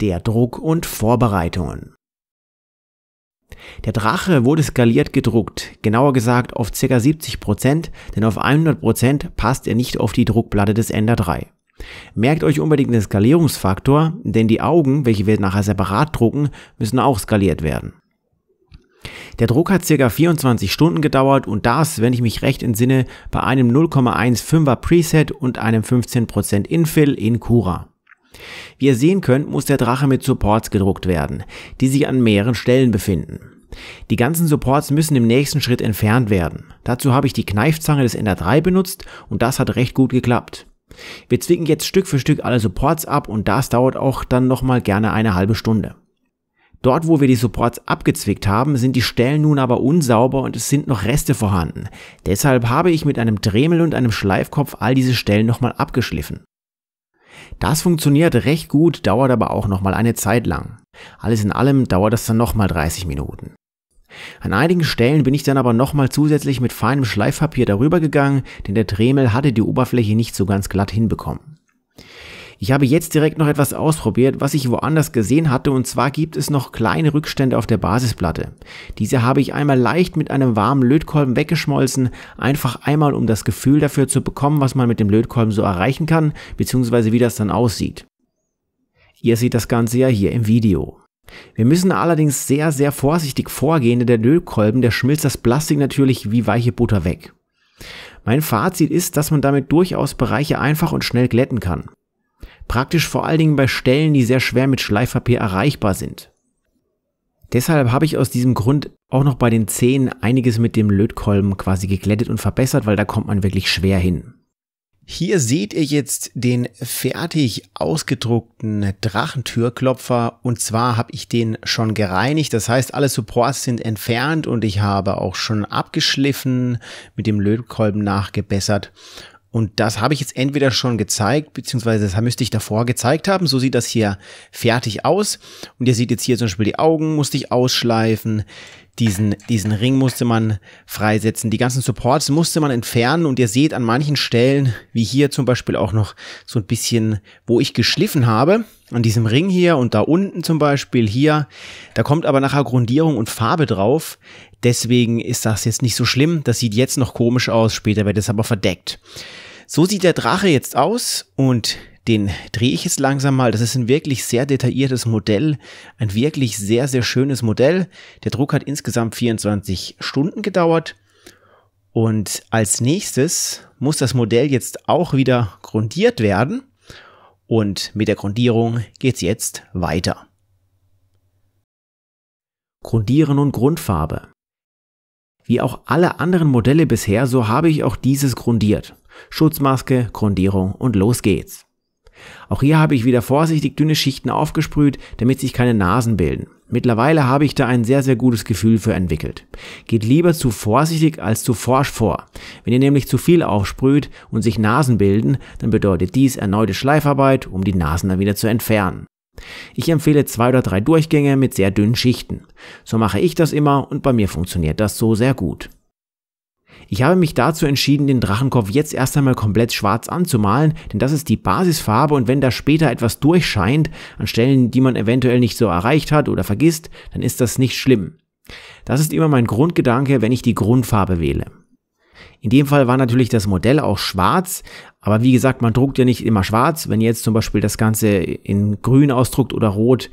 der Druck und Vorbereitungen. Der Drache wurde skaliert gedruckt, genauer gesagt auf ca. 70%, denn auf 100% passt er nicht auf die Druckplatte des Ender 3. Merkt euch unbedingt den Skalierungsfaktor, denn die Augen, welche wir nachher separat drucken, müssen auch skaliert werden. Der Druck hat ca. 24 Stunden gedauert und das, wenn ich mich recht entsinne, bei einem 0,15er Preset und einem 15% Infill in Cura. Wie ihr sehen könnt, muss der Drache mit Supports gedruckt werden, die sich an mehreren Stellen befinden. Die ganzen Supports müssen im nächsten Schritt entfernt werden. Dazu habe ich die Kneifzange des Ender 3 benutzt und das hat recht gut geklappt. Wir zwicken jetzt Stück für Stück alle Supports ab und das dauert auch dann nochmal gerne eine halbe Stunde. Dort, wo wir die Supports abgezwickt haben, sind die Stellen nun aber unsauber und es sind noch Reste vorhanden. Deshalb habe ich mit einem Dremel und einem Schleifkopf all diese Stellen nochmal abgeschliffen. Das funktioniert recht gut, dauert aber auch nochmal eine Zeit lang. Alles in allem dauert das dann nochmal 30 Minuten. An einigen Stellen bin ich dann aber nochmal zusätzlich mit feinem Schleifpapier darüber gegangen, denn der Dremel hatte die Oberfläche nicht so ganz glatt hinbekommen. Ich habe jetzt direkt noch etwas ausprobiert, was ich woanders gesehen hatte und zwar gibt es noch kleine Rückstände auf der Basisplatte. Diese habe ich einmal leicht mit einem warmen Lötkolben weggeschmolzen, einfach einmal um das Gefühl dafür zu bekommen, was man mit dem Lötkolben so erreichen kann, beziehungsweise wie das dann aussieht. Ihr seht das Ganze ja hier im Video. Wir müssen allerdings sehr, sehr vorsichtig vorgehen, denn der Lötkolben, der schmilzt das Plastik natürlich wie weiche Butter weg. Mein Fazit ist, dass man damit durchaus Bereiche einfach und schnell glätten kann praktisch vor allen Dingen bei Stellen, die sehr schwer mit Schleifpapier erreichbar sind. Deshalb habe ich aus diesem Grund auch noch bei den Zehen einiges mit dem Lötkolben quasi geglättet und verbessert, weil da kommt man wirklich schwer hin. Hier seht ihr jetzt den fertig ausgedruckten Drachentürklopfer und zwar habe ich den schon gereinigt, das heißt alle Supports sind entfernt und ich habe auch schon abgeschliffen, mit dem Lötkolben nachgebessert und das habe ich jetzt entweder schon gezeigt, beziehungsweise das müsste ich davor gezeigt haben. So sieht das hier fertig aus. Und ihr seht jetzt hier zum Beispiel die Augen musste ich ausschleifen. Diesen, diesen Ring musste man freisetzen. Die ganzen Supports musste man entfernen. Und ihr seht an manchen Stellen, wie hier zum Beispiel auch noch so ein bisschen, wo ich geschliffen habe. An diesem Ring hier und da unten zum Beispiel hier. Da kommt aber nachher Grundierung und Farbe drauf. Deswegen ist das jetzt nicht so schlimm. Das sieht jetzt noch komisch aus, später wird es aber verdeckt. So sieht der Drache jetzt aus und den drehe ich jetzt langsam mal. Das ist ein wirklich sehr detailliertes Modell, ein wirklich sehr, sehr schönes Modell. Der Druck hat insgesamt 24 Stunden gedauert. Und als nächstes muss das Modell jetzt auch wieder grundiert werden. Und mit der Grundierung geht's jetzt weiter. Grundieren und Grundfarbe. Wie auch alle anderen Modelle bisher, so habe ich auch dieses grundiert. Schutzmaske, Grundierung und los geht's. Auch hier habe ich wieder vorsichtig dünne Schichten aufgesprüht, damit sich keine Nasen bilden. Mittlerweile habe ich da ein sehr, sehr gutes Gefühl für entwickelt. Geht lieber zu vorsichtig als zu forsch vor. Wenn ihr nämlich zu viel aufsprüht und sich Nasen bilden, dann bedeutet dies erneute Schleifarbeit, um die Nasen dann wieder zu entfernen. Ich empfehle zwei oder drei Durchgänge mit sehr dünnen Schichten. So mache ich das immer und bei mir funktioniert das so sehr gut. Ich habe mich dazu entschieden, den Drachenkopf jetzt erst einmal komplett schwarz anzumalen, denn das ist die Basisfarbe und wenn da später etwas durchscheint, an Stellen, die man eventuell nicht so erreicht hat oder vergisst, dann ist das nicht schlimm. Das ist immer mein Grundgedanke, wenn ich die Grundfarbe wähle. In dem Fall war natürlich das Modell auch schwarz, aber wie gesagt, man druckt ja nicht immer schwarz. Wenn ihr jetzt zum Beispiel das Ganze in grün ausdruckt oder rot,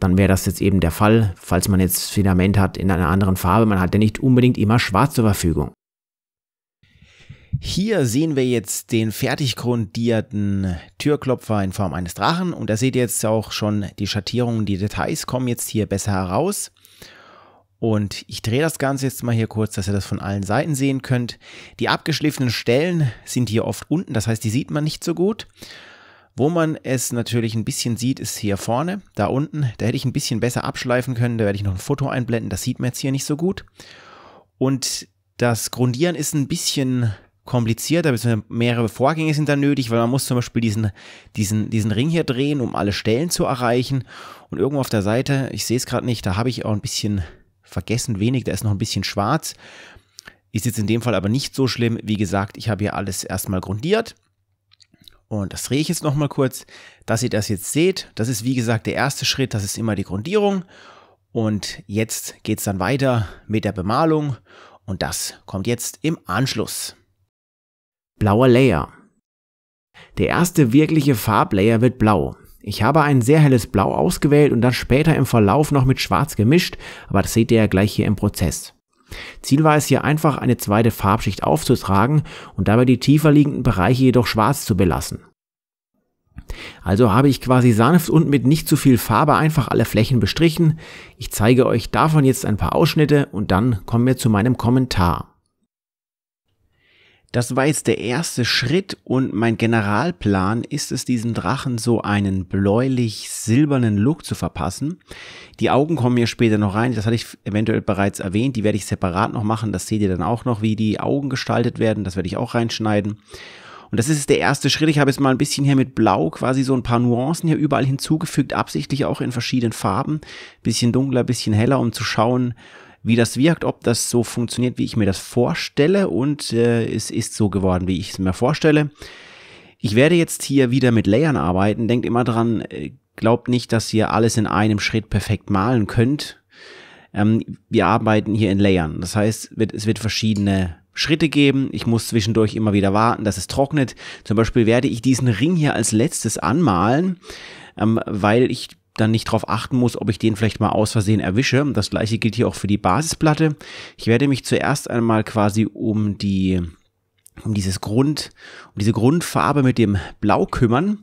dann wäre das jetzt eben der Fall, falls man jetzt Filament hat in einer anderen Farbe. Man hat ja nicht unbedingt immer schwarz zur Verfügung. Hier sehen wir jetzt den fertig grundierten Türklopfer in Form eines Drachen und da seht ihr jetzt auch schon die Schattierungen, die Details kommen jetzt hier besser heraus. Und ich drehe das Ganze jetzt mal hier kurz, dass ihr das von allen Seiten sehen könnt. Die abgeschliffenen Stellen sind hier oft unten, das heißt, die sieht man nicht so gut. Wo man es natürlich ein bisschen sieht, ist hier vorne, da unten. Da hätte ich ein bisschen besser abschleifen können, da werde ich noch ein Foto einblenden, das sieht man jetzt hier nicht so gut. Und das Grundieren ist ein bisschen komplizierter, mehrere Vorgänge sind da nötig, weil man muss zum Beispiel diesen, diesen, diesen Ring hier drehen, um alle Stellen zu erreichen. Und irgendwo auf der Seite, ich sehe es gerade nicht, da habe ich auch ein bisschen vergessen wenig, da ist noch ein bisschen schwarz. Ist jetzt in dem Fall aber nicht so schlimm. Wie gesagt, ich habe hier alles erstmal grundiert. Und das drehe ich jetzt nochmal kurz, dass ihr das jetzt seht. Das ist wie gesagt der erste Schritt, das ist immer die Grundierung. Und jetzt geht es dann weiter mit der Bemalung und das kommt jetzt im Anschluss. Blauer Layer. Der erste wirkliche Farblayer wird blau. Ich habe ein sehr helles Blau ausgewählt und dann später im Verlauf noch mit Schwarz gemischt, aber das seht ihr ja gleich hier im Prozess. Ziel war es hier einfach eine zweite Farbschicht aufzutragen und dabei die tiefer liegenden Bereiche jedoch schwarz zu belassen. Also habe ich quasi sanft und mit nicht zu viel Farbe einfach alle Flächen bestrichen. Ich zeige euch davon jetzt ein paar Ausschnitte und dann kommen wir zu meinem Kommentar. Das war jetzt der erste Schritt und mein Generalplan ist es, diesem Drachen so einen bläulich-silbernen Look zu verpassen. Die Augen kommen mir später noch rein, das hatte ich eventuell bereits erwähnt, die werde ich separat noch machen, das seht ihr dann auch noch, wie die Augen gestaltet werden, das werde ich auch reinschneiden. Und das ist der erste Schritt. Ich habe jetzt mal ein bisschen hier mit Blau quasi so ein paar Nuancen hier überall hinzugefügt, absichtlich auch in verschiedenen Farben. Bisschen dunkler, bisschen heller, um zu schauen, wie das wirkt, ob das so funktioniert, wie ich mir das vorstelle und äh, es ist so geworden, wie ich es mir vorstelle. Ich werde jetzt hier wieder mit Layern arbeiten. Denkt immer dran, äh, glaubt nicht, dass ihr alles in einem Schritt perfekt malen könnt. Ähm, wir arbeiten hier in Layern. Das heißt, wird, es wird verschiedene Schritte geben. Ich muss zwischendurch immer wieder warten, dass es trocknet. Zum Beispiel werde ich diesen Ring hier als letztes anmalen, ähm, weil ich dann nicht darauf achten muss, ob ich den vielleicht mal aus Versehen erwische. Das gleiche gilt hier auch für die Basisplatte. Ich werde mich zuerst einmal quasi um die um dieses Grund, um diese Grundfarbe mit dem Blau kümmern.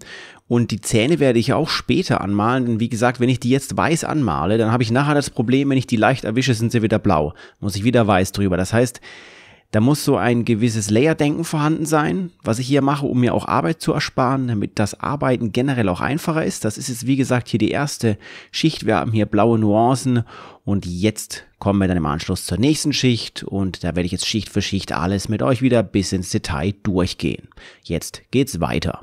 Und die Zähne werde ich auch später anmalen, denn wie gesagt, wenn ich die jetzt weiß anmale, dann habe ich nachher das Problem, wenn ich die leicht erwische, sind sie wieder blau. Muss ich wieder weiß drüber. Das heißt, da muss so ein gewisses Layer-Denken vorhanden sein, was ich hier mache, um mir auch Arbeit zu ersparen, damit das Arbeiten generell auch einfacher ist. Das ist jetzt, wie gesagt, hier die erste Schicht. Wir haben hier blaue Nuancen und jetzt kommen wir dann im Anschluss zur nächsten Schicht und da werde ich jetzt Schicht für Schicht alles mit euch wieder bis ins Detail durchgehen. Jetzt geht's weiter.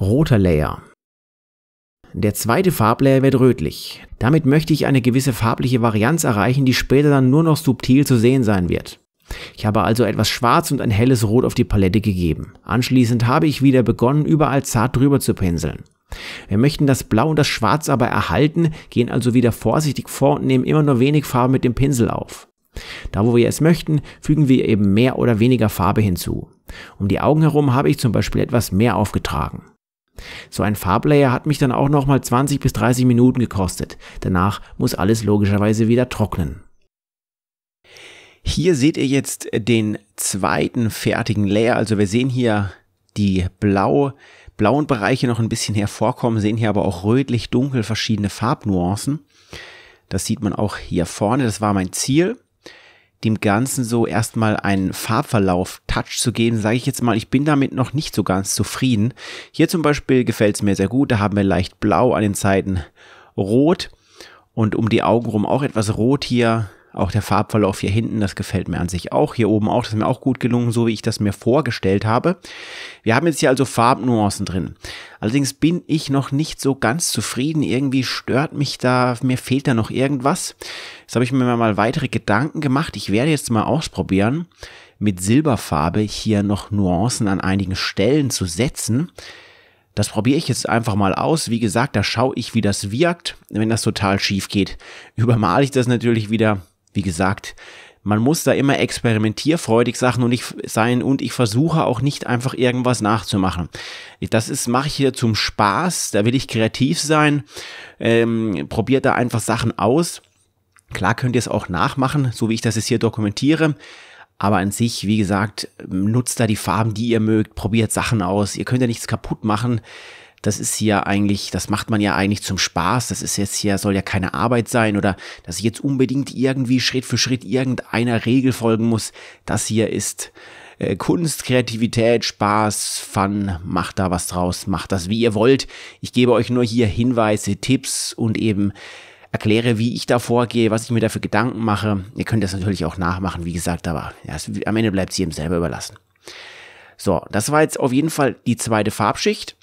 Roter Layer. Der zweite Farblayer wird rötlich. Damit möchte ich eine gewisse farbliche Varianz erreichen, die später dann nur noch subtil zu sehen sein wird. Ich habe also etwas Schwarz und ein helles Rot auf die Palette gegeben. Anschließend habe ich wieder begonnen, überall zart drüber zu pinseln. Wir möchten das Blau und das Schwarz aber erhalten, gehen also wieder vorsichtig vor und nehmen immer nur wenig Farbe mit dem Pinsel auf. Da wo wir es möchten, fügen wir eben mehr oder weniger Farbe hinzu. Um die Augen herum habe ich zum Beispiel etwas mehr aufgetragen. So ein Farblayer hat mich dann auch nochmal 20 bis 30 Minuten gekostet. Danach muss alles logischerweise wieder trocknen. Hier seht ihr jetzt den zweiten fertigen Layer. Also wir sehen hier die blaue, blauen Bereiche noch ein bisschen hervorkommen, sehen hier aber auch rötlich dunkel verschiedene Farbnuancen. Das sieht man auch hier vorne. Das war mein Ziel dem Ganzen so erstmal einen Farbverlauf-Touch zu geben, sage ich jetzt mal, ich bin damit noch nicht so ganz zufrieden. Hier zum Beispiel gefällt es mir sehr gut, da haben wir leicht blau an den Seiten rot und um die Augen rum auch etwas rot hier auch der Farbverlauf hier hinten, das gefällt mir an sich auch. Hier oben auch, das ist mir auch gut gelungen, so wie ich das mir vorgestellt habe. Wir haben jetzt hier also Farbnuancen drin. Allerdings bin ich noch nicht so ganz zufrieden. Irgendwie stört mich da, mir fehlt da noch irgendwas. Jetzt habe ich mir mal weitere Gedanken gemacht. Ich werde jetzt mal ausprobieren, mit Silberfarbe hier noch Nuancen an einigen Stellen zu setzen. Das probiere ich jetzt einfach mal aus. Wie gesagt, da schaue ich, wie das wirkt. Wenn das total schief geht, übermale ich das natürlich wieder wie gesagt, man muss da immer experimentierfreudig Sachen und ich sein und ich versuche auch nicht einfach irgendwas nachzumachen. Das ist mache ich hier zum Spaß, da will ich kreativ sein, ähm, probiert da einfach Sachen aus. Klar könnt ihr es auch nachmachen, so wie ich das jetzt hier dokumentiere. Aber an sich, wie gesagt, nutzt da die Farben, die ihr mögt, probiert Sachen aus. Ihr könnt ja nichts kaputt machen das ist hier eigentlich, das macht man ja eigentlich zum Spaß, das ist jetzt hier, soll ja keine Arbeit sein oder dass ich jetzt unbedingt irgendwie Schritt für Schritt irgendeiner Regel folgen muss. Das hier ist äh, Kunst, Kreativität, Spaß, Fun, macht da was draus, macht das wie ihr wollt. Ich gebe euch nur hier Hinweise, Tipps und eben erkläre, wie ich da vorgehe, was ich mir dafür Gedanken mache. Ihr könnt das natürlich auch nachmachen, wie gesagt, aber ja, es, am Ende bleibt es jedem selber überlassen. So, das war jetzt auf jeden Fall die zweite Farbschicht.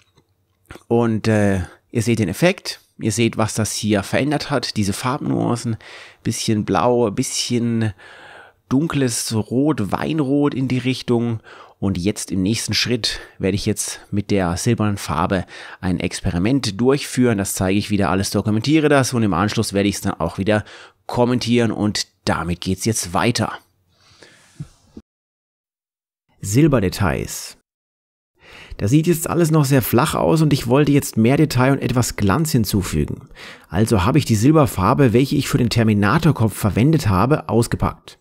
Und äh, ihr seht den Effekt, ihr seht, was das hier verändert hat, diese Farbnuancen, bisschen blau, bisschen dunkles Rot, Weinrot in die Richtung. Und jetzt im nächsten Schritt werde ich jetzt mit der silbernen Farbe ein Experiment durchführen. Das zeige ich wieder alles, dokumentiere das und im Anschluss werde ich es dann auch wieder kommentieren und damit geht's jetzt weiter. Silberdetails. Das sieht jetzt alles noch sehr flach aus und ich wollte jetzt mehr Detail und etwas Glanz hinzufügen. Also habe ich die Silberfarbe, welche ich für den Terminatorkopf verwendet habe, ausgepackt.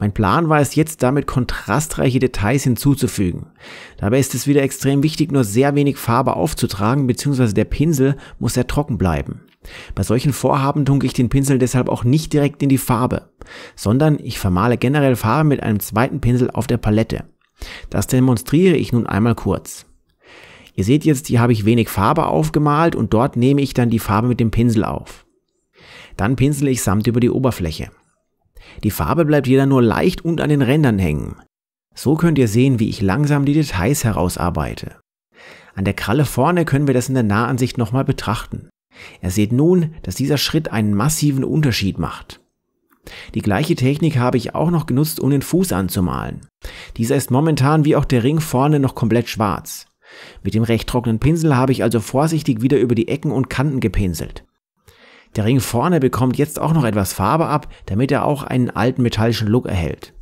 Mein Plan war es jetzt damit kontrastreiche Details hinzuzufügen. Dabei ist es wieder extrem wichtig, nur sehr wenig Farbe aufzutragen, bzw. der Pinsel muss sehr trocken bleiben. Bei solchen Vorhaben tunke ich den Pinsel deshalb auch nicht direkt in die Farbe, sondern ich vermale generell Farbe mit einem zweiten Pinsel auf der Palette. Das demonstriere ich nun einmal kurz. Ihr seht jetzt, hier habe ich wenig Farbe aufgemalt und dort nehme ich dann die Farbe mit dem Pinsel auf. Dann pinsel ich samt über die Oberfläche. Die Farbe bleibt jeder nur leicht und an den Rändern hängen. So könnt ihr sehen, wie ich langsam die Details herausarbeite. An der Kralle vorne können wir das in der Nahansicht nochmal betrachten. Ihr seht nun, dass dieser Schritt einen massiven Unterschied macht. Die gleiche Technik habe ich auch noch genutzt, um den Fuß anzumalen. Dieser ist momentan wie auch der Ring vorne noch komplett schwarz. Mit dem recht trockenen Pinsel habe ich also vorsichtig wieder über die Ecken und Kanten gepinselt. Der Ring vorne bekommt jetzt auch noch etwas Farbe ab, damit er auch einen alten metallischen Look erhält.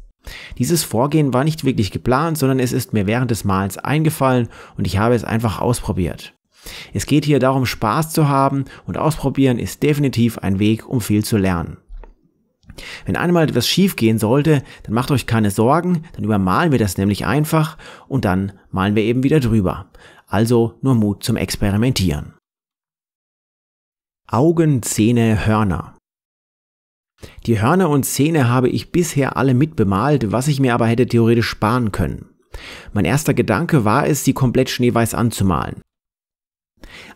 Dieses Vorgehen war nicht wirklich geplant, sondern es ist mir während des Malens eingefallen und ich habe es einfach ausprobiert. Es geht hier darum, Spaß zu haben und ausprobieren ist definitiv ein Weg, um viel zu lernen. Wenn einmal etwas schief gehen sollte, dann macht euch keine Sorgen, dann übermalen wir das nämlich einfach und dann malen wir eben wieder drüber. Also nur Mut zum Experimentieren. Augen, Zähne, Hörner. Die Hörner und Zähne habe ich bisher alle mitbemalt, was ich mir aber hätte theoretisch sparen können. Mein erster Gedanke war es, sie komplett schneeweiß anzumalen.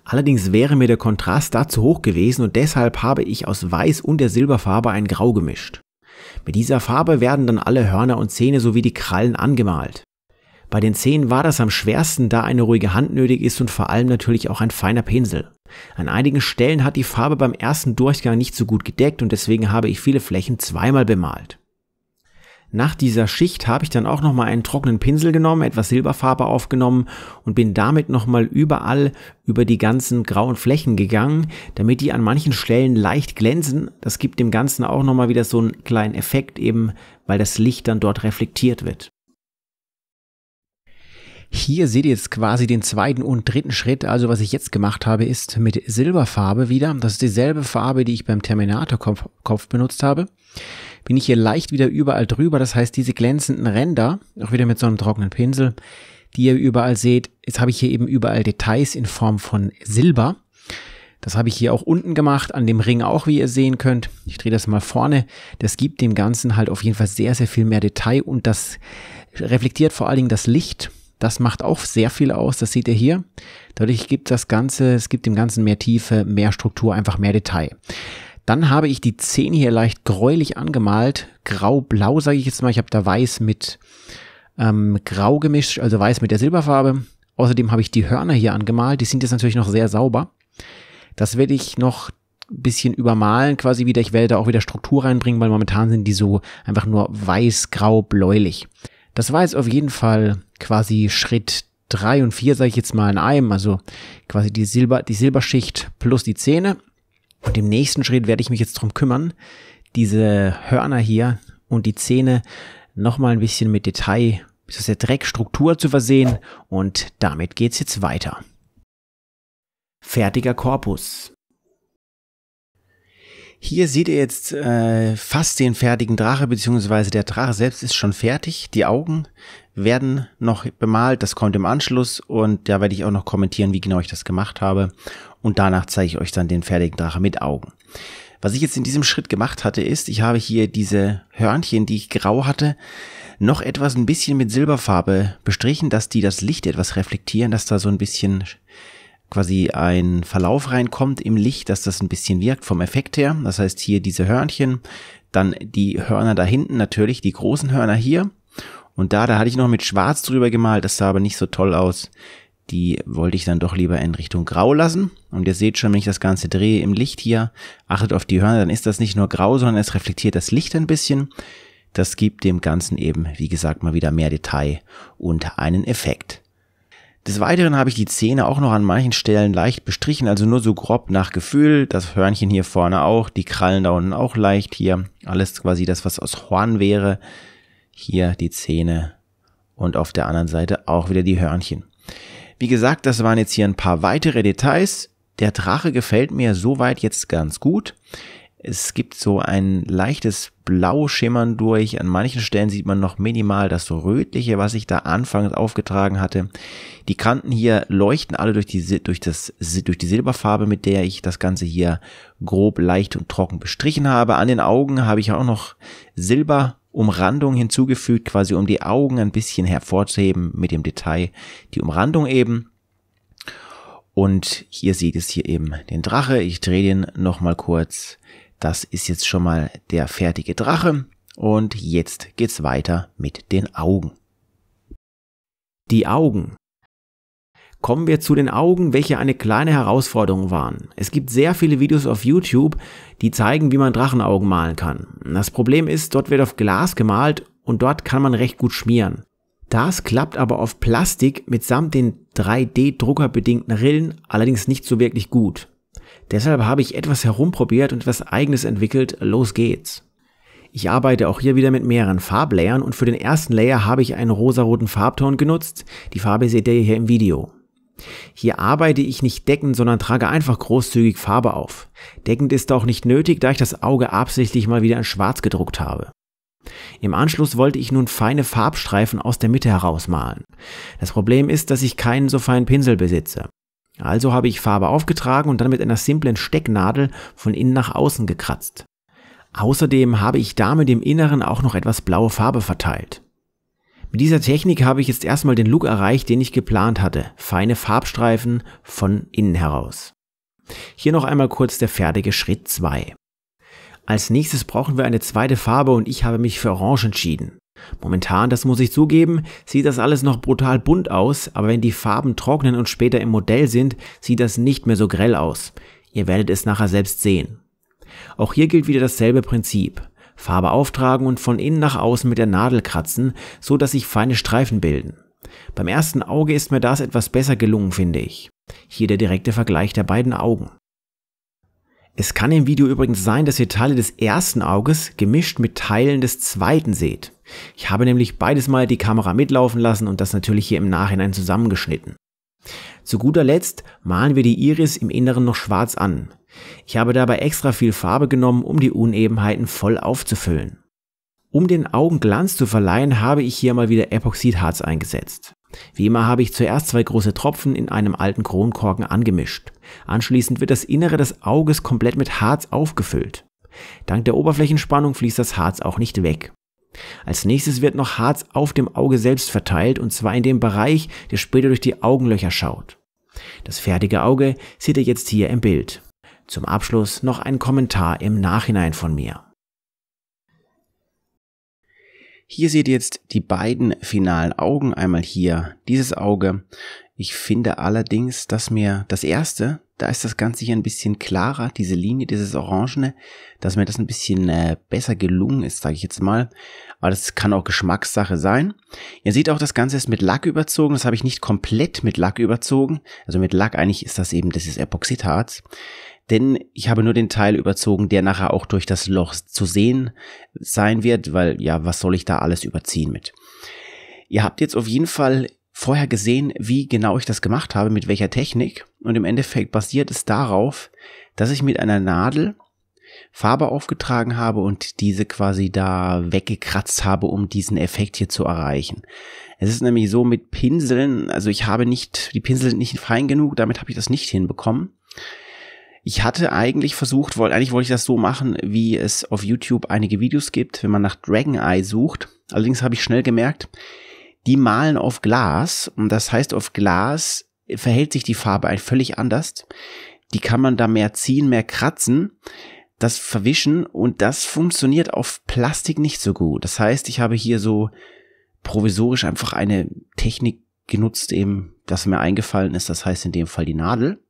Allerdings wäre mir der Kontrast da zu hoch gewesen und deshalb habe ich aus Weiß und der Silberfarbe ein Grau gemischt. Mit dieser Farbe werden dann alle Hörner und Zähne sowie die Krallen angemalt. Bei den Zähnen war das am schwersten, da eine ruhige Hand nötig ist und vor allem natürlich auch ein feiner Pinsel. An einigen Stellen hat die Farbe beim ersten Durchgang nicht so gut gedeckt und deswegen habe ich viele Flächen zweimal bemalt. Nach dieser Schicht habe ich dann auch nochmal einen trockenen Pinsel genommen, etwas Silberfarbe aufgenommen und bin damit nochmal überall über die ganzen grauen Flächen gegangen, damit die an manchen Stellen leicht glänzen. Das gibt dem Ganzen auch nochmal wieder so einen kleinen Effekt eben, weil das Licht dann dort reflektiert wird. Hier seht ihr jetzt quasi den zweiten und dritten Schritt. Also was ich jetzt gemacht habe, ist mit Silberfarbe wieder. Das ist dieselbe Farbe, die ich beim Terminator-Kopf benutzt habe bin ich hier leicht wieder überall drüber. Das heißt, diese glänzenden Ränder, auch wieder mit so einem trockenen Pinsel, die ihr überall seht, jetzt habe ich hier eben überall Details in Form von Silber. Das habe ich hier auch unten gemacht, an dem Ring auch, wie ihr sehen könnt. Ich drehe das mal vorne. Das gibt dem Ganzen halt auf jeden Fall sehr, sehr viel mehr Detail und das reflektiert vor allen Dingen das Licht. Das macht auch sehr viel aus, das seht ihr hier. Dadurch gibt das Ganze, es gibt dem Ganzen mehr Tiefe, mehr Struktur, einfach mehr Detail. Dann habe ich die Zähne hier leicht gräulich angemalt. Grau-blau sage ich jetzt mal. Ich habe da weiß mit ähm, grau gemischt, also weiß mit der Silberfarbe. Außerdem habe ich die Hörner hier angemalt. Die sind jetzt natürlich noch sehr sauber. Das werde ich noch ein bisschen übermalen quasi wieder. Ich werde da auch wieder Struktur reinbringen, weil momentan sind die so einfach nur weiß, grau, bläulich. Das war jetzt auf jeden Fall quasi Schritt drei und vier sage ich jetzt mal in einem. Also quasi die, Silber, die Silberschicht plus die Zähne. Und im nächsten Schritt werde ich mich jetzt darum kümmern, diese Hörner hier und die Zähne nochmal ein bisschen mit Detail, bis aus der Dreckstruktur zu versehen. Und damit geht's jetzt weiter. Fertiger Korpus. Hier seht ihr jetzt äh, fast den fertigen Drache, beziehungsweise der Drache selbst ist schon fertig. Die Augen werden noch bemalt, das kommt im Anschluss und da werde ich auch noch kommentieren, wie genau ich das gemacht habe und danach zeige ich euch dann den fertigen Drache mit Augen. Was ich jetzt in diesem Schritt gemacht hatte, ist, ich habe hier diese Hörnchen, die ich grau hatte, noch etwas ein bisschen mit Silberfarbe bestrichen, dass die das Licht etwas reflektieren, dass da so ein bisschen quasi ein Verlauf reinkommt im Licht, dass das ein bisschen wirkt vom Effekt her. Das heißt hier diese Hörnchen, dann die Hörner da hinten natürlich, die großen Hörner hier. Und da, da hatte ich noch mit Schwarz drüber gemalt, das sah aber nicht so toll aus die wollte ich dann doch lieber in Richtung Grau lassen. Und ihr seht schon, wenn ich das Ganze drehe im Licht hier, achtet auf die Hörner, dann ist das nicht nur grau, sondern es reflektiert das Licht ein bisschen. Das gibt dem Ganzen eben, wie gesagt, mal wieder mehr Detail und einen Effekt. Des Weiteren habe ich die Zähne auch noch an manchen Stellen leicht bestrichen, also nur so grob nach Gefühl. Das Hörnchen hier vorne auch, die Krallen da unten auch leicht hier. Alles quasi das, was aus Horn wäre. Hier die Zähne und auf der anderen Seite auch wieder die Hörnchen. Wie gesagt, das waren jetzt hier ein paar weitere Details. Der Drache gefällt mir soweit jetzt ganz gut. Es gibt so ein leichtes Blau schimmern durch. An manchen Stellen sieht man noch minimal das Rötliche, was ich da anfangs aufgetragen hatte. Die Kanten hier leuchten alle durch die, durch, das, durch die Silberfarbe, mit der ich das Ganze hier grob, leicht und trocken bestrichen habe. An den Augen habe ich auch noch Silber Umrandung hinzugefügt, quasi um die Augen ein bisschen hervorzuheben mit dem Detail, die Umrandung eben. Und hier sieht es hier eben den Drache. Ich drehe den nochmal kurz. Das ist jetzt schon mal der fertige Drache. Und jetzt geht's weiter mit den Augen. Die Augen Kommen wir zu den Augen, welche eine kleine Herausforderung waren. Es gibt sehr viele Videos auf YouTube, die zeigen, wie man Drachenaugen malen kann. Das Problem ist, dort wird auf Glas gemalt und dort kann man recht gut schmieren. Das klappt aber auf Plastik mitsamt den 3D-Drucker bedingten Rillen allerdings nicht so wirklich gut. Deshalb habe ich etwas herumprobiert und etwas eigenes entwickelt. Los geht's. Ich arbeite auch hier wieder mit mehreren Farblayern und für den ersten Layer habe ich einen rosaroten Farbton genutzt. Die Farbe seht ihr hier im Video. Hier arbeite ich nicht deckend, sondern trage einfach großzügig Farbe auf. Deckend ist auch nicht nötig, da ich das Auge absichtlich mal wieder in schwarz gedruckt habe. Im Anschluss wollte ich nun feine Farbstreifen aus der Mitte herausmalen. Das Problem ist, dass ich keinen so feinen Pinsel besitze. Also habe ich Farbe aufgetragen und dann mit einer simplen Stecknadel von innen nach außen gekratzt. Außerdem habe ich damit im Inneren auch noch etwas blaue Farbe verteilt. Mit dieser Technik habe ich jetzt erstmal den Look erreicht, den ich geplant hatte. Feine Farbstreifen von innen heraus. Hier noch einmal kurz der fertige Schritt 2. Als nächstes brauchen wir eine zweite Farbe und ich habe mich für Orange entschieden. Momentan, das muss ich zugeben, sieht das alles noch brutal bunt aus, aber wenn die Farben trocknen und später im Modell sind, sieht das nicht mehr so grell aus. Ihr werdet es nachher selbst sehen. Auch hier gilt wieder dasselbe Prinzip. Farbe auftragen und von innen nach außen mit der Nadel kratzen, so dass sich feine Streifen bilden. Beim ersten Auge ist mir das etwas besser gelungen, finde ich. Hier der direkte Vergleich der beiden Augen. Es kann im Video übrigens sein, dass ihr Teile des ersten Auges gemischt mit Teilen des zweiten seht. Ich habe nämlich beides mal die Kamera mitlaufen lassen und das natürlich hier im Nachhinein zusammengeschnitten. Zu guter Letzt malen wir die Iris im Inneren noch schwarz an. Ich habe dabei extra viel Farbe genommen, um die Unebenheiten voll aufzufüllen. Um den Augen Glanz zu verleihen, habe ich hier mal wieder Epoxidharz eingesetzt. Wie immer habe ich zuerst zwei große Tropfen in einem alten Kronkorken angemischt. Anschließend wird das Innere des Auges komplett mit Harz aufgefüllt. Dank der Oberflächenspannung fließt das Harz auch nicht weg. Als nächstes wird noch Harz auf dem Auge selbst verteilt und zwar in dem Bereich, der später durch die Augenlöcher schaut. Das fertige Auge seht ihr jetzt hier im Bild. Zum Abschluss noch ein Kommentar im Nachhinein von mir. Hier seht ihr jetzt die beiden finalen Augen. Einmal hier dieses Auge. Ich finde allerdings, dass mir das erste, da ist das Ganze hier ein bisschen klarer, diese Linie, dieses Orangene, dass mir das ein bisschen äh, besser gelungen ist, sage ich jetzt mal. Aber das kann auch Geschmackssache sein. Ihr seht auch, das Ganze ist mit Lack überzogen. Das habe ich nicht komplett mit Lack überzogen. Also mit Lack eigentlich ist das eben dieses Epoxidharz denn ich habe nur den Teil überzogen, der nachher auch durch das Loch zu sehen sein wird, weil ja, was soll ich da alles überziehen mit? Ihr habt jetzt auf jeden Fall vorher gesehen, wie genau ich das gemacht habe, mit welcher Technik und im Endeffekt basiert es darauf, dass ich mit einer Nadel Farbe aufgetragen habe und diese quasi da weggekratzt habe, um diesen Effekt hier zu erreichen. Es ist nämlich so mit Pinseln, also ich habe nicht, die Pinsel sind nicht fein genug, damit habe ich das nicht hinbekommen. Ich hatte eigentlich versucht, wollte, eigentlich wollte ich das so machen, wie es auf YouTube einige Videos gibt, wenn man nach Dragon Eye sucht. Allerdings habe ich schnell gemerkt, die malen auf Glas und das heißt, auf Glas verhält sich die Farbe völlig anders. Die kann man da mehr ziehen, mehr kratzen, das verwischen und das funktioniert auf Plastik nicht so gut. Das heißt, ich habe hier so provisorisch einfach eine Technik genutzt eben, das mir eingefallen ist. Das heißt in dem Fall die Nadel.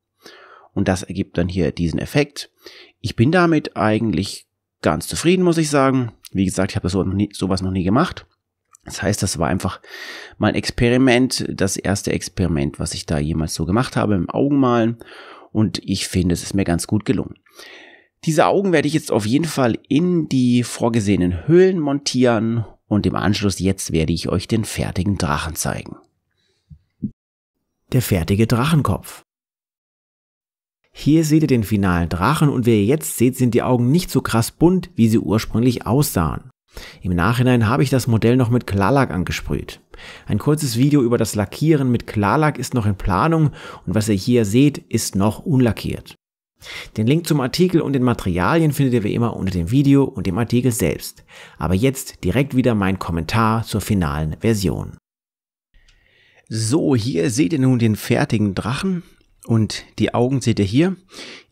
Und das ergibt dann hier diesen Effekt. Ich bin damit eigentlich ganz zufrieden, muss ich sagen. Wie gesagt, ich habe so sowas noch nie gemacht. Das heißt, das war einfach mein Experiment, das erste Experiment, was ich da jemals so gemacht habe im Augenmalen. Und ich finde, es ist mir ganz gut gelungen. Diese Augen werde ich jetzt auf jeden Fall in die vorgesehenen Höhlen montieren und im Anschluss jetzt werde ich euch den fertigen Drachen zeigen. Der fertige Drachenkopf. Hier seht ihr den finalen Drachen und wie ihr jetzt seht, sind die Augen nicht so krass bunt, wie sie ursprünglich aussahen. Im Nachhinein habe ich das Modell noch mit Klarlack angesprüht. Ein kurzes Video über das Lackieren mit Klarlack ist noch in Planung und was ihr hier seht, ist noch unlackiert. Den Link zum Artikel und den Materialien findet ihr wie immer unter dem Video und dem Artikel selbst. Aber jetzt direkt wieder mein Kommentar zur finalen Version. So, hier seht ihr nun den fertigen Drachen. Und die Augen seht ihr hier.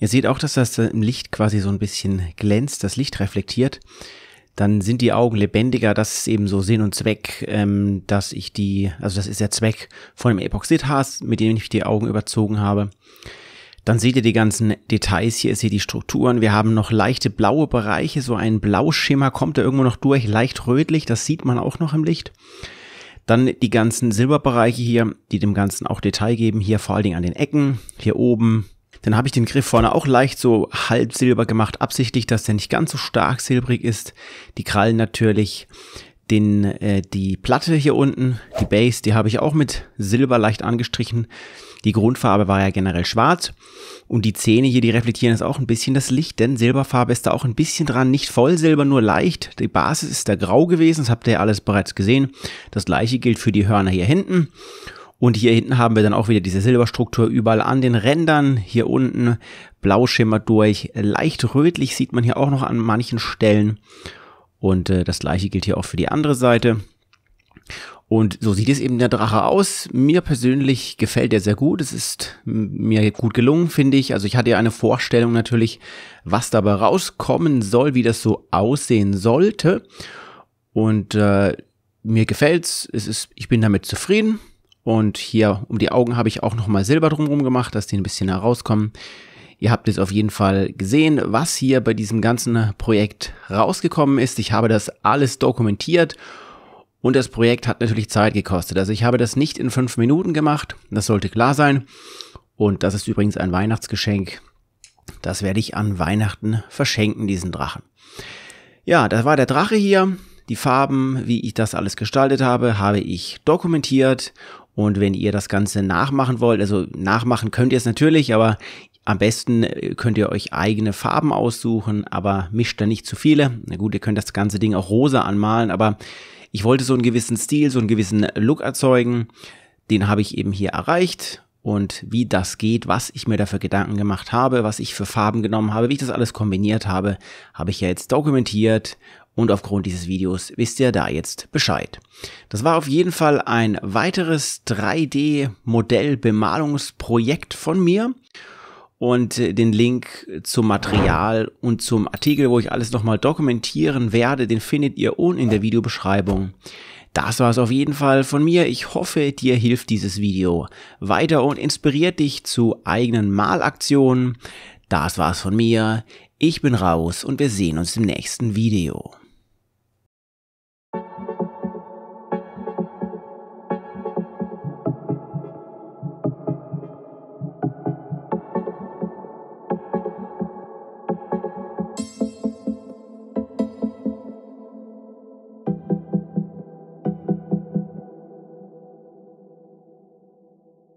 Ihr seht auch, dass das im Licht quasi so ein bisschen glänzt, das Licht reflektiert. Dann sind die Augen lebendiger. Das ist eben so Sinn und Zweck, ähm, dass ich die, also das ist der Zweck von dem Epoxidhaas, mit dem ich die Augen überzogen habe. Dann seht ihr die ganzen Details. Hier ist hier die Strukturen. Wir haben noch leichte blaue Bereiche. So ein Blauschimmer kommt da irgendwo noch durch, leicht rötlich. Das sieht man auch noch im Licht. Dann die ganzen Silberbereiche hier, die dem Ganzen auch Detail geben. Hier vor allen Dingen an den Ecken, hier oben. Dann habe ich den Griff vorne auch leicht so halb silber gemacht, absichtlich, dass der nicht ganz so stark silbrig ist. Die Krallen natürlich. Den, äh, die Platte hier unten, die Base, die habe ich auch mit Silber leicht angestrichen. Die Grundfarbe war ja generell schwarz. Und die Zähne hier, die reflektieren das auch ein bisschen das Licht, denn Silberfarbe ist da auch ein bisschen dran. Nicht voll Silber, nur leicht. Die Basis ist da grau gewesen, das habt ihr ja alles bereits gesehen. Das gleiche gilt für die Hörner hier hinten. Und hier hinten haben wir dann auch wieder diese Silberstruktur überall an den Rändern. Hier unten blau schimmert durch, leicht rötlich sieht man hier auch noch an manchen Stellen. Und äh, das gleiche gilt hier auch für die andere Seite. Und so sieht es eben der Drache aus. Mir persönlich gefällt er sehr gut. Es ist mir gut gelungen, finde ich. Also ich hatte ja eine Vorstellung natürlich, was dabei rauskommen soll, wie das so aussehen sollte. Und äh, mir gefällt's. Es ist, ich bin damit zufrieden. Und hier um die Augen habe ich auch nochmal Silber drumherum gemacht, dass die ein bisschen herauskommen. Da Ihr habt es auf jeden Fall gesehen, was hier bei diesem ganzen Projekt rausgekommen ist. Ich habe das alles dokumentiert und das Projekt hat natürlich Zeit gekostet. Also ich habe das nicht in fünf Minuten gemacht. Das sollte klar sein. Und das ist übrigens ein Weihnachtsgeschenk. Das werde ich an Weihnachten verschenken, diesen Drachen. Ja, das war der Drache hier. Die Farben, wie ich das alles gestaltet habe, habe ich dokumentiert. Und wenn ihr das Ganze nachmachen wollt, also nachmachen könnt ihr es natürlich, aber am besten äh, könnt ihr euch eigene Farben aussuchen, aber mischt da nicht zu viele. Na gut, ihr könnt das ganze Ding auch rosa anmalen, aber ich wollte so einen gewissen Stil, so einen gewissen Look erzeugen. Den habe ich eben hier erreicht und wie das geht, was ich mir dafür Gedanken gemacht habe, was ich für Farben genommen habe, wie ich das alles kombiniert habe, habe ich ja jetzt dokumentiert und aufgrund dieses Videos wisst ihr da jetzt Bescheid. Das war auf jeden Fall ein weiteres 3D-Modell-Bemalungsprojekt von mir und äh, den Link zum Material und zum Artikel, wo ich alles nochmal dokumentieren werde, den findet ihr unten in der Videobeschreibung. Das war's auf jeden Fall von mir. Ich hoffe, dir hilft dieses Video weiter und inspiriert dich zu eigenen Malaktionen. Das war's von mir. Ich bin raus und wir sehen uns im nächsten Video.